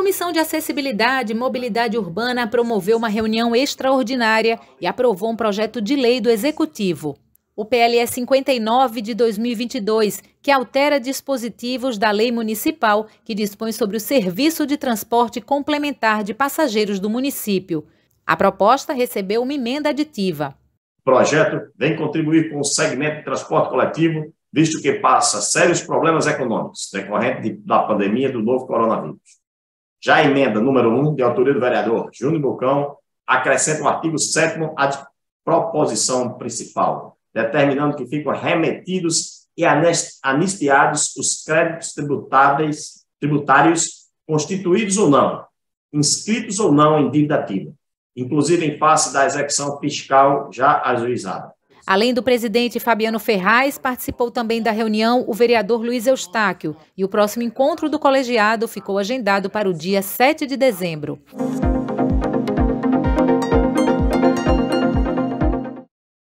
Comissão de Acessibilidade e Mobilidade Urbana promoveu uma reunião extraordinária e aprovou um projeto de lei do Executivo. O PLE é 59 de 2022, que altera dispositivos da lei municipal que dispõe sobre o serviço de transporte complementar de passageiros do município. A proposta recebeu uma emenda aditiva. O projeto vem contribuir com o segmento de transporte coletivo, visto que passa sérios problemas econômicos decorrentes da pandemia do novo coronavírus. Já a emenda número 1, de autoria do vereador Júnior Bocão, acrescenta o artigo 7 à proposição principal, determinando que ficam remetidos e anistiados os créditos tributáveis, tributários constituídos ou não, inscritos ou não em dívida ativa, inclusive em face da execução fiscal já ajuizada. Além do presidente Fabiano Ferraz, participou também da reunião o vereador Luiz Eustáquio. E o próximo encontro do colegiado ficou agendado para o dia 7 de dezembro.